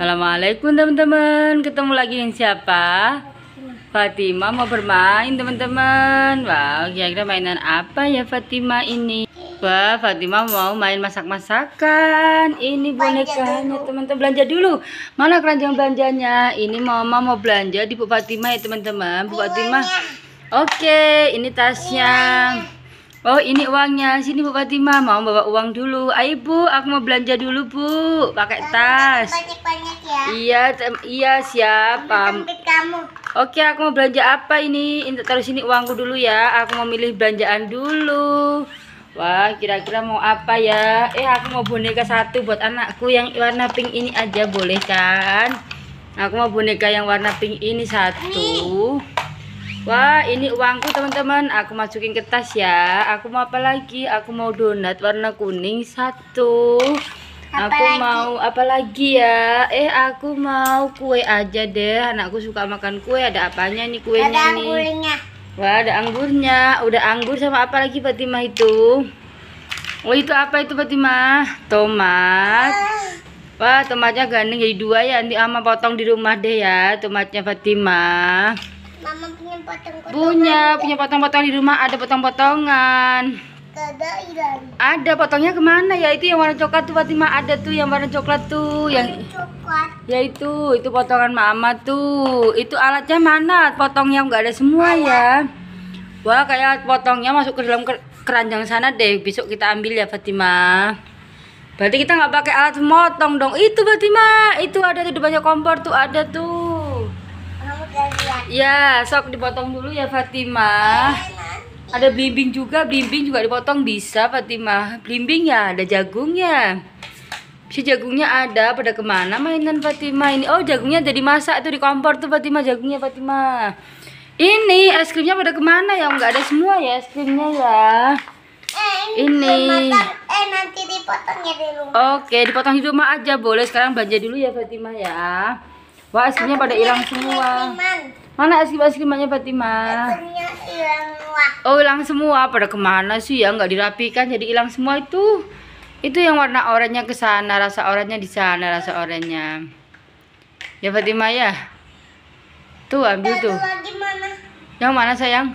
Assalamualaikum teman-teman Ketemu lagi dengan siapa? Fatima mau bermain teman-teman Wow kira-kira mainan apa ya Fatima ini? Wah Fatima mau main masak-masakan Ini bonekanya teman-teman Belanja dulu Mana keranjang belanjanya? Ini mama mau belanja di Bu Fatima ya teman-teman Bu Fatima Oke ini tasnya Oh ini uangnya Sini Bu Fatima mau bawa uang dulu Ayo Bu aku mau belanja dulu Bu Pakai tas banyak, Ya. Iya, iya siap. Um, kamu. Oke, aku mau belanja apa ini? Inta taruh sini uangku dulu ya. Aku mau milih belanjaan dulu. Wah, kira-kira mau apa ya? Eh, aku mau boneka satu buat anakku yang warna pink ini aja boleh kan? Aku mau boneka yang warna pink ini satu. Wah, ini uangku teman-teman. Aku masukin ke tas ya. Aku mau apa lagi? Aku mau donat warna kuning satu aku mau apa lagi ya? Eh, aku mau kue aja deh. Anakku suka makan kue. Ada apanya nih kuenya ada Ada anggurnya. Wah, ada anggurnya. Udah anggur sama apa lagi Fatima itu? Oh, itu apa itu Fatima? Tomat. Wah, tomatnya gandeng jadi dua ya. Nanti ama potong di rumah deh ya tomatnya Fatima. Mama punya potong potongan Punya, punya potong-potong di rumah ada potong-potongan ada Ada potongnya kemana ya? Itu yang warna coklat tuh Fatima ada tuh yang warna coklat tuh yang coklat. Ya itu, itu potongan Mama tuh. Itu alatnya mana? Potongnya nggak ada semua Ayah. ya. Wah, kayak potongnya masuk ke dalam keranjang sana deh. Besok kita ambil ya Fatima. Berarti kita nggak pakai alat motong dong. Itu Fatima, itu ada tuh banyak kompor tuh ada tuh. Ya, sok dipotong dulu ya Fatima. Ada blimbing juga, blimbing juga dipotong bisa Fatimah. Blimbing ya, ada jagungnya. Si jagungnya ada, pada kemana mainan Fatimah ini? Oh jagungnya jadi masak tuh di kompor tuh Fatimah, jagungnya Fatimah. Ini es krimnya pada kemana ya? Enggak ada semua ya es krimnya ya. Eh, ini. Eh nanti dipotong ya di rumah. Oke, dipotong di rumah aja boleh. Sekarang belanja dulu ya Fatimah ya. Wah, es krimnya pada hilang semua. Mana es krim es krimnya Fatima? Oh hilang semua. Pada kemana sih ya? Enggak dirapikan jadi hilang semua itu. Itu yang warna oranye ke sana, rasa oranye di sana, rasa oranye. Ya Fatima ya. Tuh ambil tu. tuh. Yang mana sayang?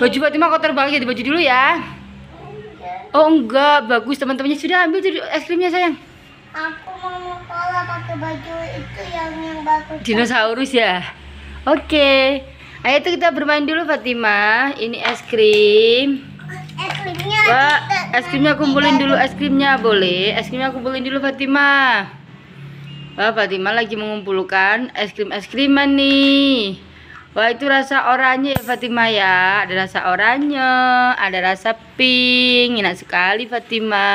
Baju Fatima kotor banget jadi baju dulu ya. Oh enggak, bagus teman-temannya sudah ambil jadi es krimnya sayang. Aku mau pakai baju itu yang yang bagus. Dinosaurus ya. Oke. Okay. Ayo itu kita bermain dulu Fatima. Ini es krim. Es krimnya. Wah, es krimnya kumpulin dulu es krimnya boleh. Es krimnya kumpulin dulu Fatima. Wah, Fatima lagi mengumpulkan es krim es kriman nih. Wah, itu rasa oranye ya Fatima ya. Ada rasa oranye, ada rasa pink. Enak sekali Fatima.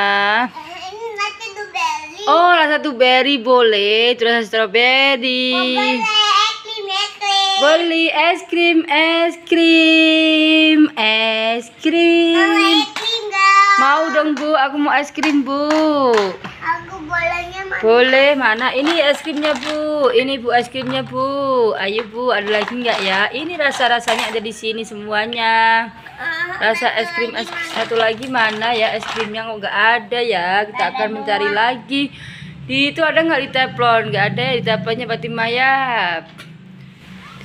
Eh, ini rasa tuh Oh, rasa boleh. terus rasa strawberry. Oh, Beli es krim, es krim, es krim. Mau es dong. Bu, aku mau es krim Bu. Aku bolehnya mana? Boleh mana? Ini es krimnya Bu, ini Bu es krimnya Bu. Ayo Bu, ada lagi nggak ya? Ini rasa rasanya ada di sini semuanya. Ah, rasa es krim es satu lagi mana ya es krimnya kok nggak ada ya? Kita akan mencari lagi. Di itu ada nggak di teflon? Nggak ada ya di teflonnya batimaya.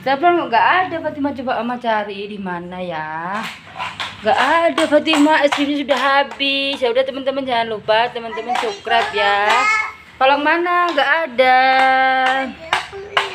Sablon nggak ada Fatima coba ama cari di mana ya? Nggak ada Fatima, es krimnya sudah habis. Ya udah teman-teman jangan lupa teman-teman subscribe ya. Kalau mana? Nggak ada.